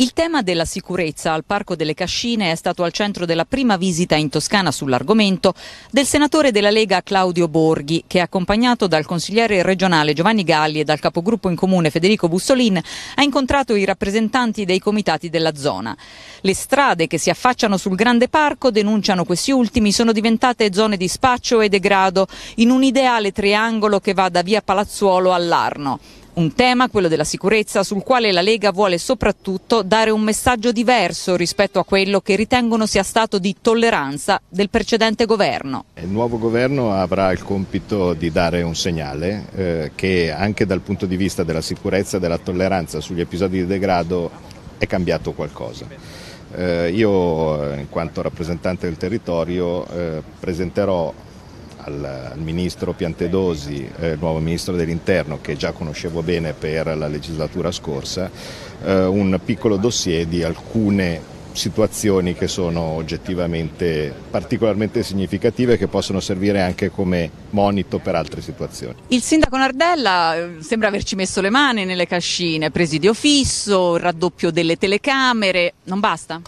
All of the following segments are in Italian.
Il tema della sicurezza al Parco delle Cascine è stato al centro della prima visita in Toscana sull'argomento del senatore della Lega Claudio Borghi, che accompagnato dal consigliere regionale Giovanni Galli e dal capogruppo in comune Federico Bussolin ha incontrato i rappresentanti dei comitati della zona. Le strade che si affacciano sul grande parco, denunciano questi ultimi, sono diventate zone di spaccio e degrado in un ideale triangolo che va da via Palazzuolo all'Arno. Un tema, quello della sicurezza, sul quale la Lega vuole soprattutto dare un messaggio diverso rispetto a quello che ritengono sia stato di tolleranza del precedente governo. Il nuovo governo avrà il compito di dare un segnale eh, che anche dal punto di vista della sicurezza e della tolleranza sugli episodi di degrado è cambiato qualcosa. Eh, io, in quanto rappresentante del territorio, eh, presenterò al, ministro Piantedosi, eh, nuovo ministro dell'Interno che già conoscevo bene per la legislatura scorsa, eh, un piccolo dossier di alcune situazioni che sono oggettivamente particolarmente significative e che possono servire anche come monito per altre situazioni. Il sindaco Nardella eh, sembra averci messo le mani nelle cascine, presidio fisso, raddoppio delle telecamere, non basta?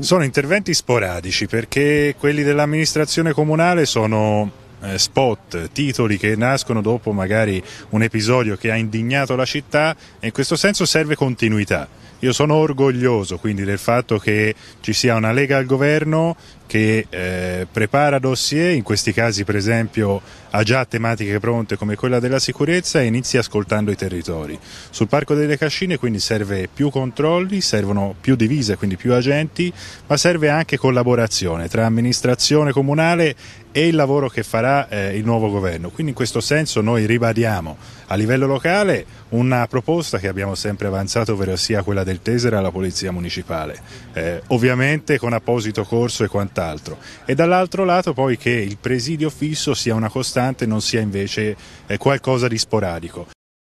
Sono interventi sporadici perché quelli dell'amministrazione comunale sono eh, spot, titoli che nascono dopo magari un episodio che ha indignato la città e in questo senso serve continuità. Io sono orgoglioso quindi del fatto che ci sia una Lega al governo che eh, prepara dossier, in questi casi per esempio ha già tematiche pronte come quella della sicurezza e inizia ascoltando i territori. Sul Parco delle Cascine quindi serve più controlli, servono più divise, quindi più agenti, ma serve anche collaborazione tra amministrazione comunale e il lavoro che farà farà eh, il nuovo governo. Quindi in questo senso noi ribadiamo a livello locale una proposta che abbiamo sempre avanzato, ovvero sia quella del Tesera alla Polizia Municipale, eh, ovviamente con apposito corso e quant'altro. E dall'altro lato poi che il presidio fisso sia una costante e non sia invece eh, qualcosa di sporadico.